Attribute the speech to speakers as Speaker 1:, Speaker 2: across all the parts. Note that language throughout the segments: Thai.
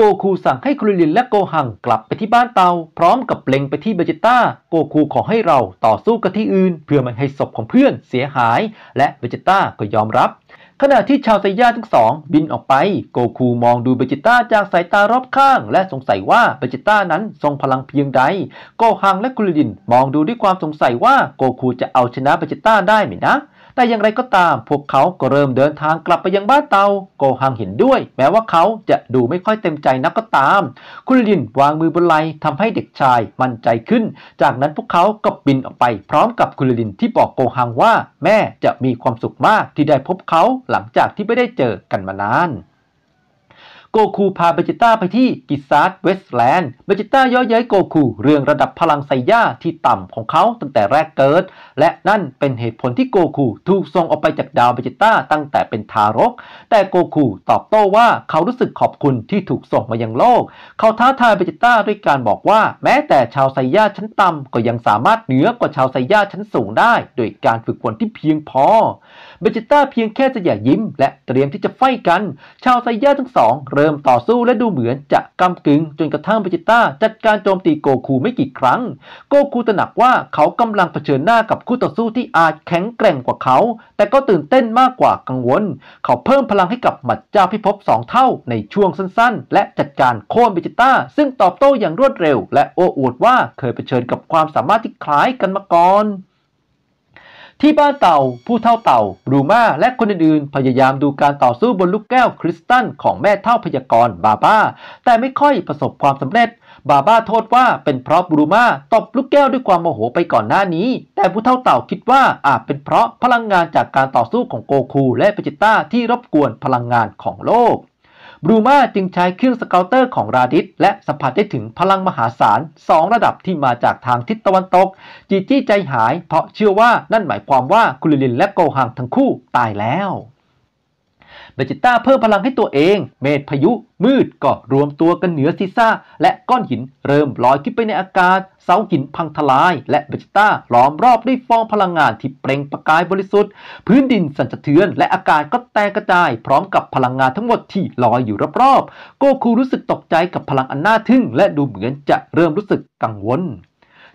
Speaker 1: โกคูสั่งให้คุริลินและโกหังกลับไปที่บ้านเตาพร้อมกับเล็งไปที่เบจิต้าโกคูขอให้เราต่อสู้กับที่อื่น เพื่อไม่ให้ศพของเพื่อนเสียหาย และเบจิต้าก็ยอมรับ ขณะที่ชาวไซย่าทั้งสอง บินออกไป โกคูมองดูเบจิต้าจากสายตารอบข้างและสงสัยว่าเบจิต้านั้นทรงพลังเพียงใด โกหังและคุลิลินมองดูด้วยความสงสัยว่าโกคูจะเอาชนะเบจิต้าได้ไหมนะแต่อย่างไรก็ตามพวกเขาก็เริ่มเดินทางกลับไปยังบ้านเตาโกหังเห็นด้วย แม้ว่าเขาจะดูไม่ค่อยเต็มใจนักก็ตามคุณลินวางมือบนไหลทำให้เด็กชายมั่นใจขึ้น จากนั้นพวกเขาก็บินออกไปพร้อมกับคุณลินที่บอกโกหังว่า แม่จะมีความสุขมากที่ได้พบเขาหลังจากที่ไม่ได้เจอกันมานานกคูพาเบจิต้าไปที่กิซาร์ดเวสแลนด์เบจิต้าย่อยย้ยโกคูเรื่องระดับพลังไซย่าที่ต่ำของเขาตั้งแต่แรกเกิด และนั่นเป็นเหตุผลที่โกคูถูกส่งออกไปจากดาวเบจิต้าตั้งแต่เป็นทารก แต่โกคูตอบโต้ว่าเขารู้สึกขอบคุณที่ถูกส่งมายังโลก เขาท้าทายเบจิต้าด้วยการบอกว่า แม้แต่ชาวไซย่าชั้นต่ำก็ยังสามารถเหนือกว่าชาวไซย่าชั้นสูงได้โดยการฝึกฝนที่เพียงพอเบจิต้าเพียงแค่จะอย่ายิ้ม และเตรียมที่จะไฟกันชาวไซย่าทั้งสองเริ่ริ่มต่อสู้และดูเหมือนจะกำกึงจนกระทั่งเบจิต้าจัดการโจมตีโกคูไม่กี่ครั้ง โกคูตระหนักว่าเขากำลังเผชิญหน้ากับคู่ต่อสู้ที่อาจแข็งแกร่งกว่าเขา แต่ก็ตื่นเต้นมากกว่ากังวล เขาเพิ่มพลังให้กับหมัดเจ้าพิภพสองเท่าในช่วงสั้นๆ และจัดการโค่นเบจิต้า ซึ่งตอบโต้อย่างรวดเร็วและโอ้อวดว่าเคยเผชิญกับความสามารถที่คล้ายกันมาก่อนที่บ้านเต่า ผู้เท่าเต่ารูมาและคนอื่นๆ พยายามดูการต่อสู้บนลูกแก้วคริสตัลของแม่เท่าพยากรบาบ้า แต่ไม่ค่อยประสบความสำเร็จ บาบ้าโทษว่าเป็นเพราะบรูมาตบลูกแก้วด้วยความโมโหไปก่อนหน้านี้ แต่ผู้เท่าเต่าคิดว่าอาจเป็นเพราะพลังงานจากการต่อสู้ของโกคูและเปจิต้าที่รบกวนพลังงานของโลกบรูมาจึงใช้เครื่องสเกลเตอร์ของราดิสและสัมผัสได้ถึงพลังมหาศาล 2 ระดับที่มาจากทางทิศตะวันตกจีจี้ใจหาย เพราะเชื่อว่านั่นหมายความว่ากุลิลินและโกหังทั้งคู่ตายแล้วเบจิต้าเพิ่มพลังให้ตัวเอง เมฆพายุมืดก็รวมตัวกันเหนือซิซ่าและก้อนหินเริ่มลอยขึ้นไปในอากาศ เสาหินพังทลาย และเบจิต้าล้อมรอบด้วยฟองพลังงานที่เปล่งประกายบริสุทธิ์ พื้นดินสั่นสะเทือนและอากาศก็แตกกระจาย พร้อมกับพลังงานทั้งหมดที่ลอยอยู่รอบๆโกคูรู้สึกตกใจกับพลังอันน่าทึ่ง และดูเหมือนจะเริ่มรู้สึกกังวล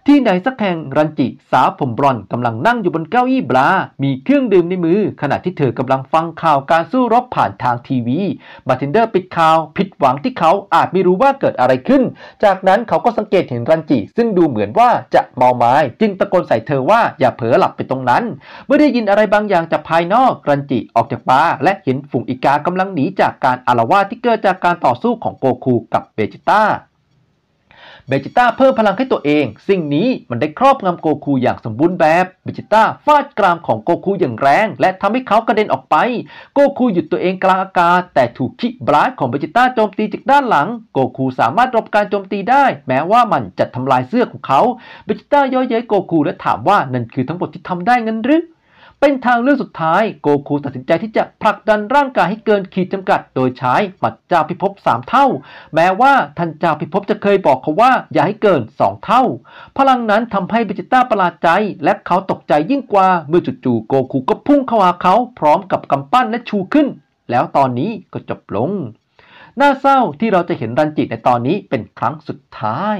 Speaker 1: ที่ไหนสักแห่งรันจิสาวผมบลอนกำลังนั่งอยู่บนเก้าอี้บลามีเครื่องดื่มในมือขณะที่เธอกำลังฟังข่าวการสู้รบผ่านทางทีวี บาร์เทนเดอร์ปิดข่าวผิดหวังที่เขาอาจไม่รู้ว่าเกิดอะไรขึ้น จากนั้นเขาก็สังเกตเห็นรันจิซึ่งดูเหมือนว่าจะเมาไม้จึงตะโกนใส่เธอว่าอย่าเผลอหลับไปตรงนั้น เมื่อได้ยินอะไรบางอย่างจากภายนอกรันจิออกจากบาร์และเห็นฝูงอีกากำลังหนีจากการอารวาสที่เกิดจากการต่อสู้ของโกคูกับเบจิต้าเบจิต้าเพิ่มพลังให้ตัวเอง สิ่งนี้มันได้ครอบงำโกคู อย่างสมบูรณ์แบบ เบจิต้าฟาดกรามของโกคูอย่างแรง และทำให้เขากระเด็นออกไป โกคูหยุดตัวเองกลางอากาศ แต่ถูกคิบลาสของเบจิต้าโจมตีจากด้านหลัง โกคูสามารถรบการโจมตีได้ แม้ว่ามันจะทำลายเสื้อของเขา เบจิต้าย่อเย้ยโกคู และถามว่านั่นคือทั้งหมดที่ทำได้งั้นหรือเป็นทางเลือกสุดท้ายโกคูตัดสินใจที่จะผลักดันร่างกายให้เกินขีดจำกัด โดยใช้ปัจจาพิภพ3 เท่า แม้ว่าท่านจาพิภพจะเคยบอกเขาว่าอย่าให้เกิน 2 เท่า พลังนั้นทำให้เบจิต้าประหลาดใจ และเขาตกใจยิ่งกว่า เมื่อจู่ๆโกคูก็พุ่งเข้าหาเขา พร้อมกับกำปั้นและชูขึ้น แล้วตอนนี้ก็จบลงน่าเศร้าที่เราจะเห็นรันจิในตอนนี้เป็นครั้งสุดท้าย